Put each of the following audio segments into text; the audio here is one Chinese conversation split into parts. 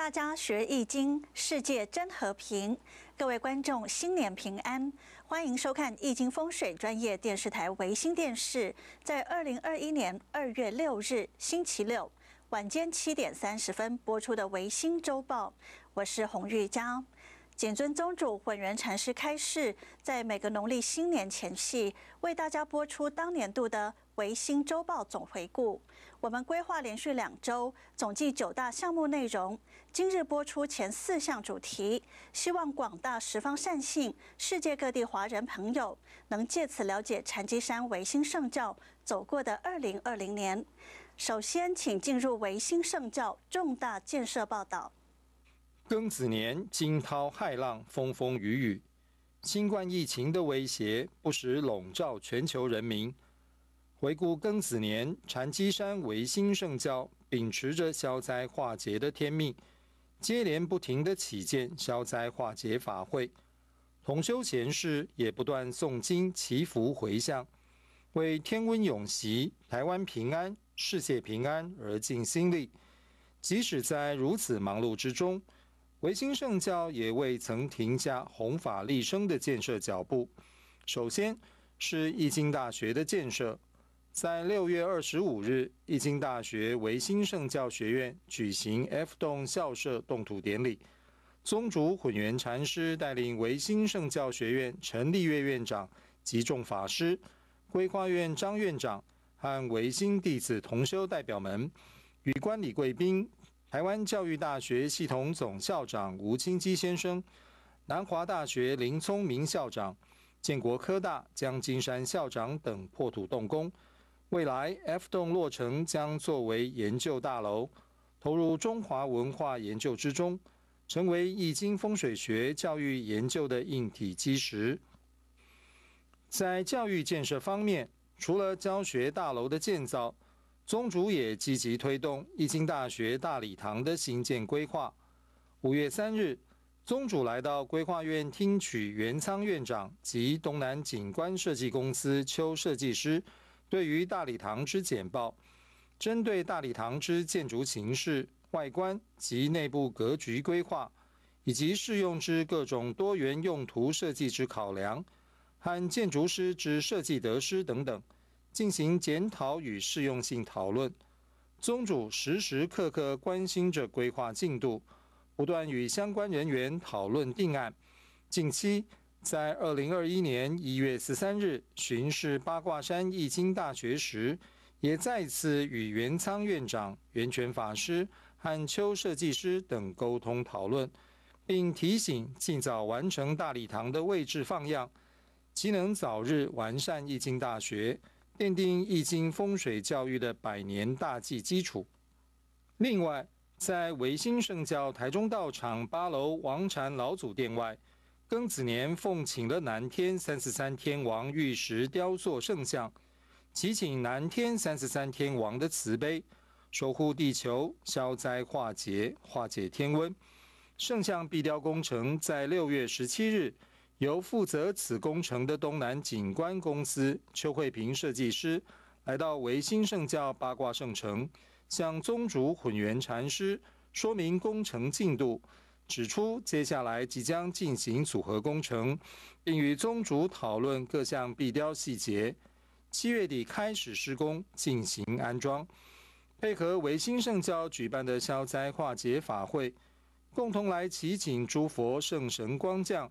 大家学易经，世界真和平。各位观众，新年平安，欢迎收看易经风水专业电视台维新电视，在二零二一年二月六日星期六晚间七点三十分播出的维新周报。我是洪玉娇。谨遵宗主混元禅师开示，在每个农历新年前夕，为大家播出当年度的维新周报总回顾。我们规划连续两周，总计九大项目内容。今日播出前四项主题，希望广大十方善信、世界各地华人朋友能借此了解禅机山维新圣教走过的二零二零年。首先，请进入维新圣教重大建设报道。庚子年惊涛骇浪风风雨雨，新冠疫情的威胁不时笼罩全球人民。回顾庚子年，禅机山维新圣教秉持着消灾化解的天命，接连不停的起建消灾化解法会，同修贤士也不断诵经祈福回向，为天温永袭、台湾平安、世界平安而尽心力。即使在如此忙碌之中，维新圣教也未曾停下弘法立生的建设脚步。首先，是易经大学的建设。在六月二十五日，易经大学维新圣教学院举行 F 栋校舍动土典礼。宗主混元禅师带领维新圣教学院陈立岳院长及众法师、规划院张院长和维新弟子同修代表们，与观礼贵宾。台湾教育大学系统总校长吴清基先生、南华大学林聪明校长、建国科大江金山校长等破土动工。未来 F 栋落成将作为研究大楼，投入中华文化研究之中，成为易经风水学教育研究的硬体基石。在教育建设方面，除了教学大楼的建造，宗主也积极推动易经大学大礼堂的新建规划。五月三日，宗主来到规划院听取袁仓院长及东南景观设计公司邱设计师对于大礼堂之简报，针对大礼堂之建筑形式、外观及内部格局规划，以及适用之各种多元用途设计之考量，和建筑师之设计得失等等。进行检讨与适用性讨论。宗主时时刻刻关心着规划进度，不断与相关人员讨论定案。近期，在二零二一年一月十三日巡视八卦山易经大学时，也再次与元仓院长、源泉法师和秋设计师等沟通讨论，并提醒尽早完成大礼堂的位置放样，即能早日完善易经大学。奠定易经风水教育的百年大计基础。另外，在维新圣教台中道场八楼王禅老祖殿外，庚子年奉请了南天三十三天王玉石雕塑圣像，祈请南天三十三天王的慈悲，守护地球，消灾化解，化解天瘟。圣像壁雕工程在六月十七日。由负责此工程的东南景观公司邱慧平设计师来到维新圣教八卦圣城，向宗主混元禅师说明工程进度，指出接下来即将进行组合工程，并与宗主讨论各项壁雕细节。七月底开始施工，进行安装，配合维新圣教举办的消灾化解法会，共同来祈请诸佛圣神光降。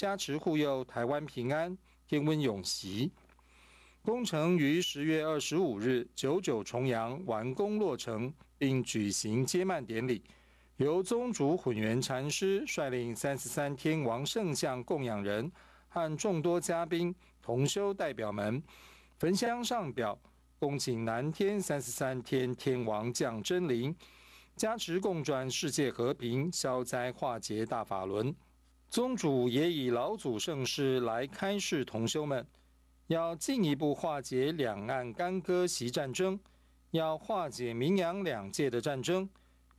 加持护佑台湾平安，天温永袭。工程于十月二十五日九九重阳完工落成，并举行接曼典礼，由宗主混元禅师率领三十三天王圣像供养人和众多嘉宾同修代表们焚香上表，恭请南天三十三天天王降真灵，加持共转世界和平，消灾化解大法轮。宗主也以老祖圣世来开示同修们，要进一步化解两岸干戈袭战争，要化解民洋两界的战争，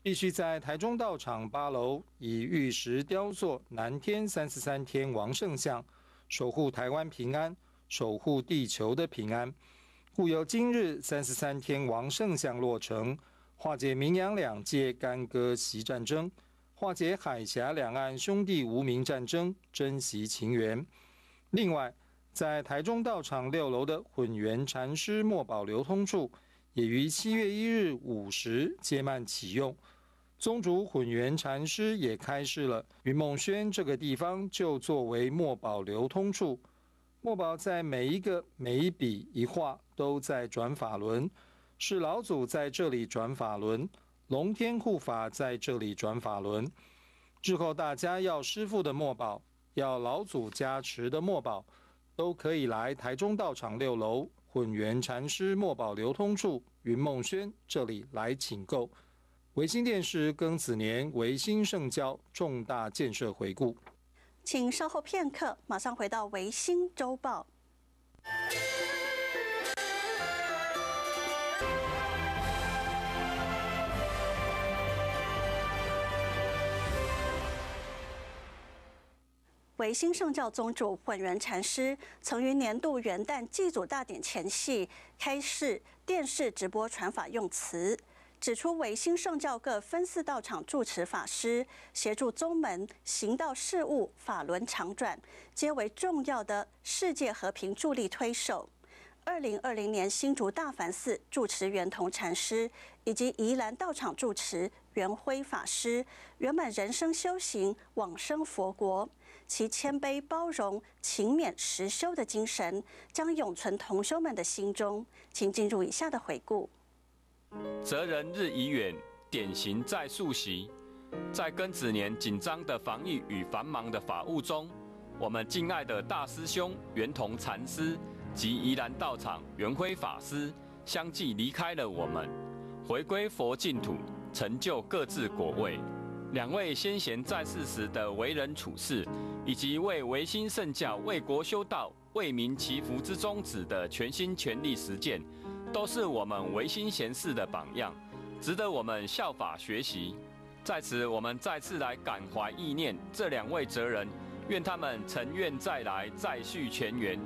必须在台中道场八楼以玉石雕塑南天三十三天王圣像，守护台湾平安，守护地球的平安。故由今日三十三天王圣像落成，化解民洋两界干戈袭战争。化解海峡两岸兄弟无名战争，珍惜情缘。另外，在台中道场六楼的混元禅师墨宝流通处，也于七月一日午时接曼启用。宗主混元禅师也开示了云梦轩这个地方就作为墨宝流通处，墨宝在每一个每一笔一画都在转法轮，是老祖在这里转法轮。龙天护法在这里转法轮，日后大家要师父的墨宝，要老祖加持的墨宝，都可以来台中道场六楼混元禅师墨宝流通处云梦轩这里来请购。维新电视庚子年维新圣教重大建设回顾，请稍后片刻，马上回到维新周报。维新圣教宗主混元禅师，曾于年度元旦祭祖大典前夕开示电视直播传法用词，指出维新圣教各分寺道场住持法师协助宗门行道事务，法轮常转，皆为重要的世界和平助力推手。二零二零年新竹大梵寺住持圆同禅师以及宜兰道场住持圆辉法师，圆满人生修行，往生佛国。其谦卑、包容、勤勉、实修的精神，将永存同修们的心中。请进入以下的回顾。责人日已远，典型在素习。在庚子年紧张的防疫与繁忙的法务中，我们敬爱的大师兄圆同禅师及宜兰道场圆辉法师相继离开了我们，回归佛净土，成就各自果位。两位先贤在世时的为人处事，以及为维新圣教、为国修道、为民祈福之宗旨的全心全力实践，都是我们维新贤士的榜样，值得我们效法学习。在此，我们再次来感怀意念这两位哲人，愿他们成愿再来，再续前缘。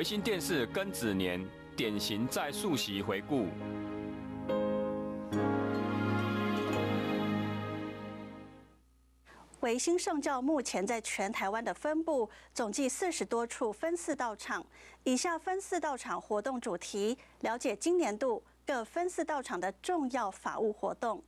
维新电视庚子年典型在溯席回顾。维新圣教目前在全台湾的分布，总计四十多处分寺道场，以下分寺道场活动主题，了解今年度各分寺道场的重要法务活动。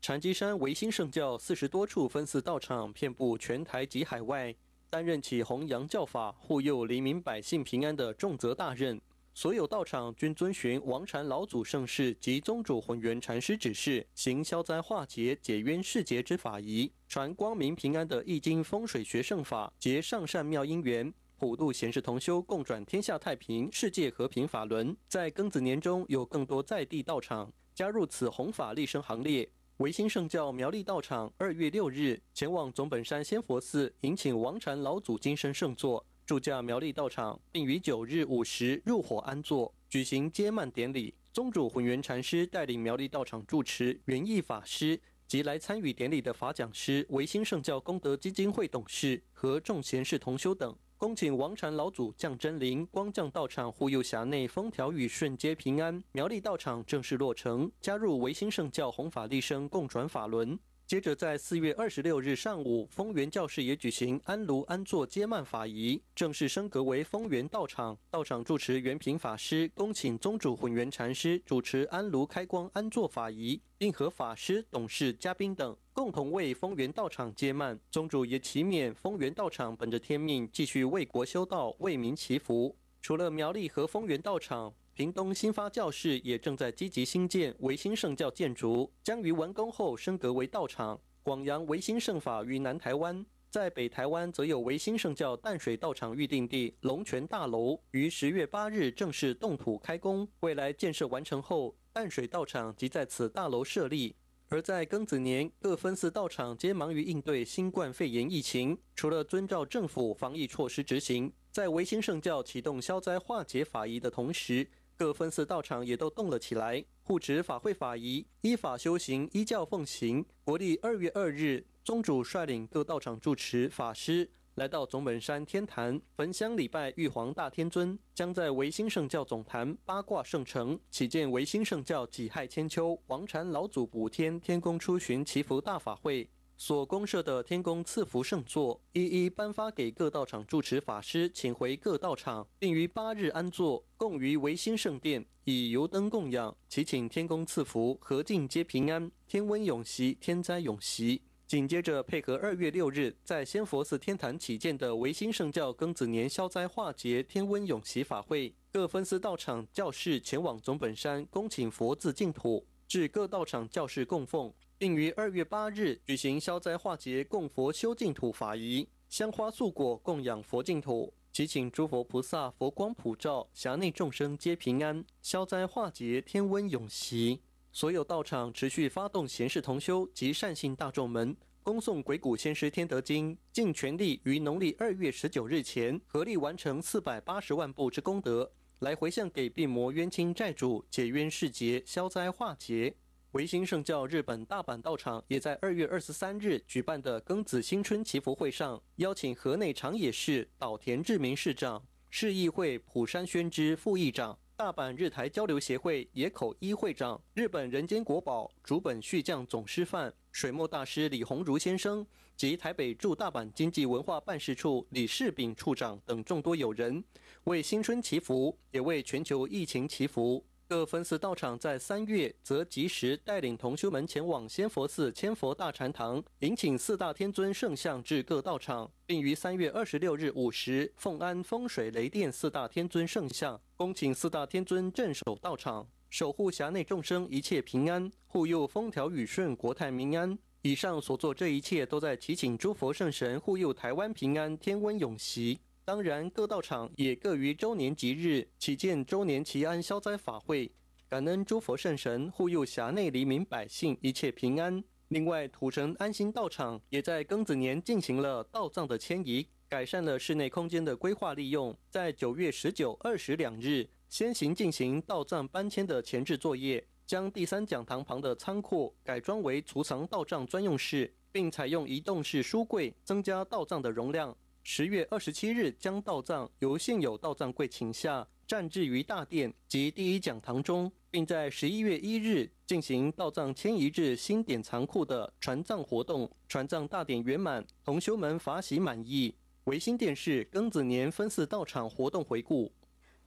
禅机山维新圣教四十多处分寺道场，遍布全台及海外。担任起弘扬教法、护佑黎民百姓平安的重责大任。所有道场均遵循王禅老祖圣事及宗主浑元禅师指示，行消灾化劫、解冤释结之法仪，传光明平安的易经风水学圣法，结上善妙因缘，普渡贤士同修，共转天下太平、世界和平法轮。在庚子年中，有更多在地道场加入此弘法立生行列。维新圣教苗栗道场二月六日前往总本山仙佛寺迎请王禅老祖金身圣座，住驾苗栗道场，并于九日午时入伙安坐，举行接曼典礼。宗主混元禅师带领苗栗道场住持云义法师及来参与典礼的法讲师维新圣教功德基金会董事和众贤士同修等。恭请王禅老祖降真灵光降道场，护佑辖内风调雨顺，皆平安。苗栗道场正式落成，加入维新圣教，弘法利生，共转法轮。接着，在四月二十六日上午，丰源教士也举行安炉安座接曼法仪，正式升格为丰源道场。道场住持元平法师恭请宗主混元禅师主持安炉开光安座法仪，并和法师、董事、嘉宾等共同为丰源道场接曼。宗主也祈勉丰源道场本着天命，继续为国修道，为民祈福。除了苗栗和丰源道场。屏东新发教室也正在积极兴建维新圣教建筑，将于完工后升格为道场。广阳维新圣法于南台湾，在北台湾则有维新圣教淡水道场预定地龙泉大楼，于十月八日正式动土开工。未来建设完成后，淡水道场即在此大楼设立。而在庚子年，各分寺道场皆忙于应对新冠肺炎疫情，除了遵照政府防疫措施执行，在维新圣教启动消灾化解法仪的同时。各分寺道场也都动了起来，护持法会法仪，依法修行，依教奉行。国历二月二日，宗主率领各道场住持法师来到总本山天坛焚香礼拜玉皇大天尊，将在维新圣教总坛八卦圣城启见维新圣教己亥千秋王禅老祖补天天宫出巡祈福大法会。所公设的天宫赐福圣座，一一颁发给各道场住持法师，请回各道场，并于八日安坐，供于维新圣殿，以油灯供养，祈请天宫赐福，和境皆平安，天温永袭，天灾永袭。紧接着配合二月六日在仙佛寺天坛起建的维新圣教庚子年消灾化劫天温永袭法会，各分司道场教士前往总本山恭请佛字净土，至各道场教士供奉。并于二月八日举行消灾化劫、供佛修净土法仪，香花素果供养佛净土，祈请诸佛菩萨佛光普照，辖内众生皆平安，消灾化劫，天温永袭。所有道场持续发动贤士同修及善信大众们，恭送鬼谷先师天德经》，尽全力于农历二月十九日前，合力完成四百八十万部之功德，来回向给病魔冤亲债主解冤释结，消灾化劫。维新圣教日本大阪道场也在二月二十三日举办的庚子新春祈福会上，邀请河内长野市岛田志明市长、市议会浦山宣之副议长、大阪日台交流协会野口一会长、日本人间国宝竹本旭将总师范、水墨大师李鸿儒先生及台北驻大阪经济文化办事处李世炳处长等众多友人，为新春祈福，也为全球疫情祈福。各分寺道场在三月则及时带领同修们前往仙佛寺千佛大禅堂，迎请四大天尊圣像至各道场，并于三月二十六日午时奉安风水雷电四大天尊圣像，恭请四大天尊镇守道场，守护辖内众生一切平安，护佑风调雨顺、国泰民安。以上所做这一切，都在祈请诸佛圣神护佑台湾平安，天温永袭。当然，各道场也各于周年吉日起建周年祈安消灾法会，感恩诸佛圣神护佑辖内黎民百姓一切平安。另外，土城安心道场也在庚子年进行了道藏的迁移，改善了室内空间的规划利用。在九月十九、二十两日，先行进行道藏搬迁的前置作业，将第三讲堂旁的仓库改装为储藏道藏专用室，并采用移动式书柜，增加道藏的容量。十月二十七日将道藏由现有道藏柜请下，暂置于大殿及第一讲堂中，并在十一月一日进行道藏迁移至新典藏库的传藏活动。传藏大典圆满，同修们法喜满意。维新电视庚子年分寺道场活动回顾，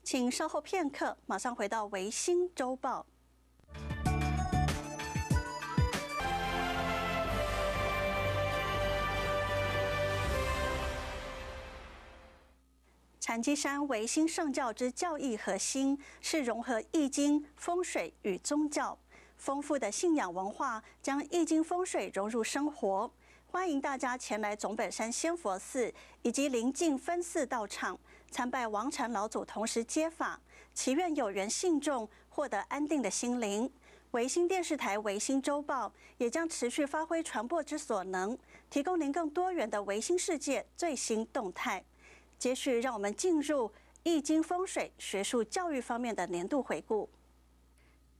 请稍后片刻，马上回到维新周报。禅机山维新圣教之教义核心是融合易经风水与宗教，丰富的信仰文化将易经风水融入生活。欢迎大家前来总本山仙佛寺以及临近分寺道场参拜王禅老祖，同时接访，祈愿有缘信众获得安定的心灵。维新电视台维新周报也将持续发挥传播之所能，提供您更多元的维新世界最新动态。接续，让我们进入易经风水学术教育方面的年度回顾。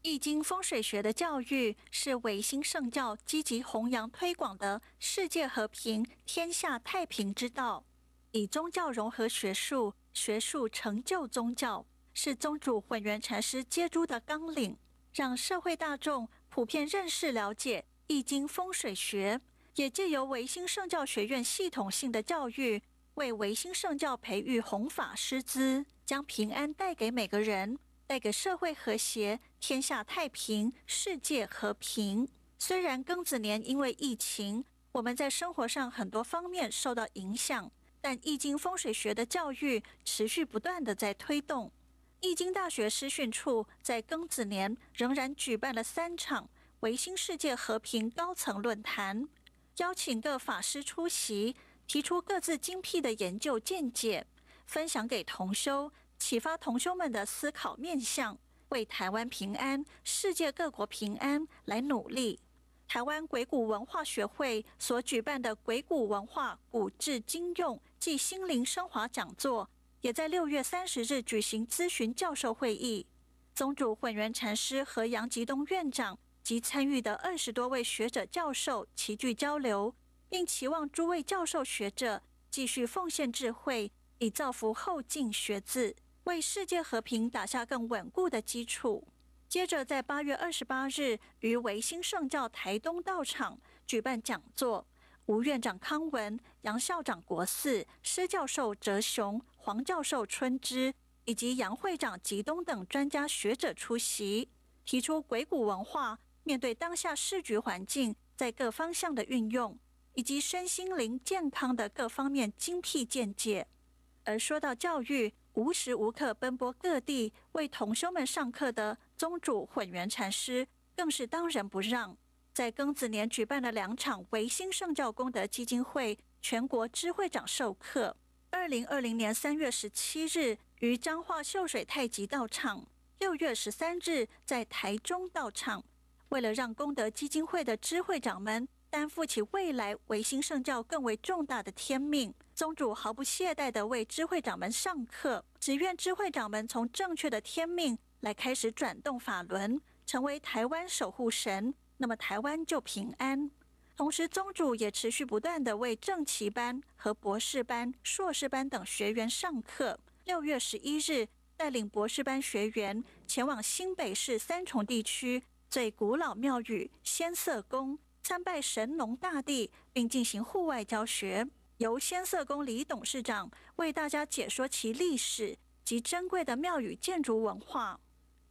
易经风水学的教育是维新圣教积极弘扬推广的“世界和平、天下太平”之道，以宗教融合学术，学术成就宗教，是宗主混元禅师接珠的纲领，让社会大众普遍认识了解易经风水学，也借由维新圣教学院系统性的教育。为维新圣教培育弘法师资，将平安带给每个人，带给社会和谐，天下太平，世界和平。虽然庚子年因为疫情，我们在生活上很多方面受到影响，但易经风水学的教育持续不断的在推动。易经大学师训处在庚子年仍然举办了三场维新世界和平高层论坛，邀请各法师出席。提出各自精辟的研究见解，分享给同修，启发同修们的思考面向，为台湾平安、世界各国平安来努力。台湾鬼谷文化学会所举办的“鬼谷文化古智今用暨心灵升华”讲座，也在六月三十日举行咨询教授会议。宗主混元禅师和杨吉东院长及参与的二十多位学者教授齐聚交流。并期望诸位教授学者继续奉献智慧，以造福后进学子，为世界和平打下更稳固的基础。接着，在八月二十八日于维新圣教台东道场举办讲座，吴院长康文、杨校长国四、施教授哲雄、黄教授春之以及杨会长吉东等专家学者出席，提出鬼谷文化面对当下市局环境在各方向的运用。以及身心灵健康的各方面精辟见解。而说到教育，无时无刻奔波各地为同修们上课的宗主混元禅师，更是当仁不让，在庚子年举办了两场维新圣教功德基金会全国知会长授课。二零二零年三月十七日于彰化秀水太极道场，六月十三日在台中道场。为了让功德基金会的知会长们，担负起未来维新圣教更为重大的天命，宗主毫不懈怠地为知会长们上课，只愿知会长们从正确的天命来开始转动法轮，成为台湾守护神，那么台湾就平安。同时，宗主也持续不断地为正旗班和博士班、硕士班等学员上课。六月十一日，带领博士班学员前往新北市三重地区最古老庙宇仙色宫。参拜神农大帝，并进行户外教学。由仙社宫李董事长为大家解说其历史及珍贵的庙宇建筑文化。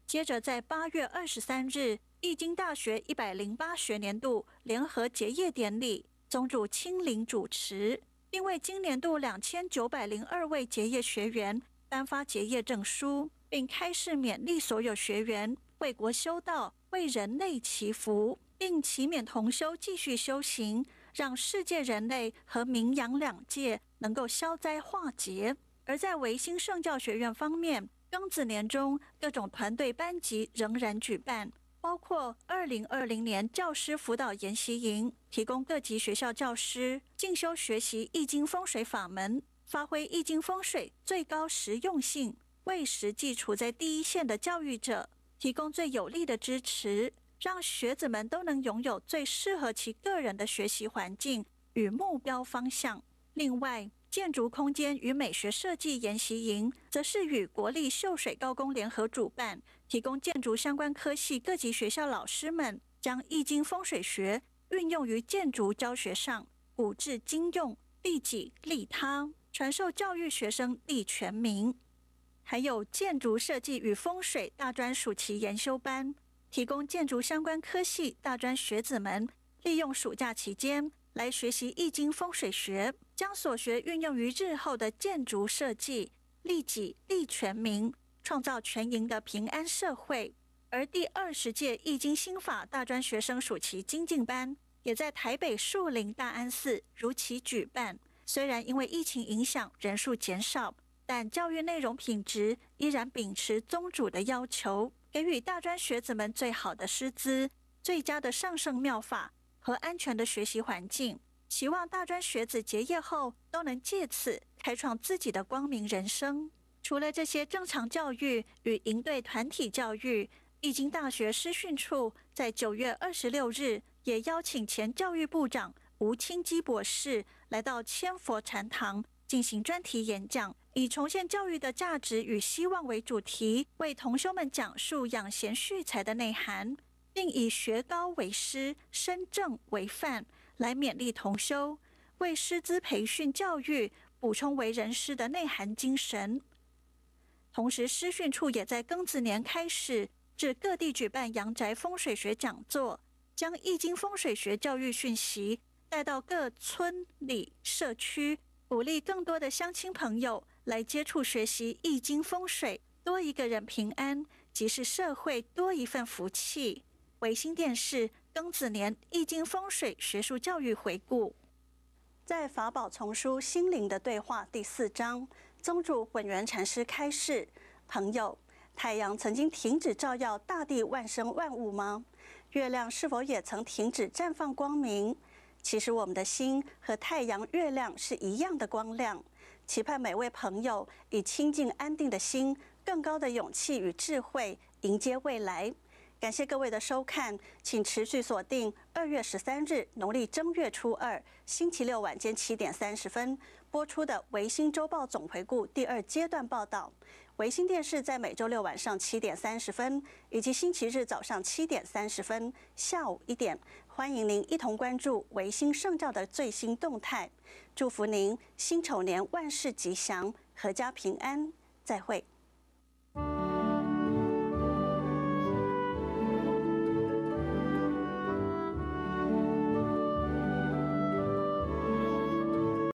接着，在八月二十三日，易经大学一百零八学年度联合结业典礼，宗主亲临主持，并为今年度两千九百零二位结业学员颁发结业证书，并开示勉励所有学员为国修道。为人类祈福，并祈勉同修继续修行，让世界人类和冥阳两界能够消灾化解。而在维新圣教学院方面，庚子年中各种团队班级仍然举办，包括2020年教师辅导研习营，提供各级学校教师进修学习《易经》风水法门，发挥《易经》风水最高实用性，为实际处在第一线的教育者。提供最有力的支持，让学子们都能拥有最适合其个人的学习环境与目标方向。另外，建筑空间与美学设计研习营则是与国立秀水高工联合主办，提供建筑相关科系各级学校老师们将《易经》风水学运用于建筑教学上，古至今用，利己利他，传授教育学生利全民。还有建筑设计与风水大专暑期研修班，提供建筑相关科系大专学子们利用暑假期间来学习易经风水学，将所学运用于日后的建筑设计，利己利全民，创造全营的平安社会。而第二十届易经心法大专学生暑期精进班，也在台北树林大安寺如期举办，虽然因为疫情影响，人数减少。但教育内容品质依然秉持宗主的要求，给予大专学子们最好的师资、最佳的上圣妙法和安全的学习环境，希望大专学子结业后都能借此开创自己的光明人生。除了这些正常教育与营队团体教育，易经大学师训处在九月二十六日也邀请前教育部长吴清基博士来到千佛禅堂进行专题演讲。以重现教育的价值与希望为主题，为同修们讲述养贤蓄才的内涵，并以学高为师，身正为范来勉励同修，为师资培训教育补充为人师的内涵精神。同时，师训处也在庚子年开始至各地举办阳宅风水学讲座，将易经风水学教育讯息带到各村里社区，鼓励更多的乡亲朋友。来接触学习《易经》风水，多一个人平安，即是社会多一份福气。维新电视庚子年《易经》风水学术教育回顾，在《法宝丛书·心灵的对话》第四章，宗主本源禅师开示：朋友，太阳曾经停止照耀大地万生万物吗？月亮是否也曾停止绽放光明？其实我们的心和太阳、月亮是一样的光亮。期盼每位朋友以清净安定的心、更高的勇气与智慧迎接未来。感谢各位的收看，请持续锁定二月十三日（农历正月初二）星期六晚间七点三十分播出的《维新周报》总回顾第二阶段报道。维新电视在每周六晚上七点三十分以及星期日早上七点三十分、下午一点。欢迎您一同关注维新圣教的最新动态，祝福您辛丑年万事吉祥，阖家平安，再会。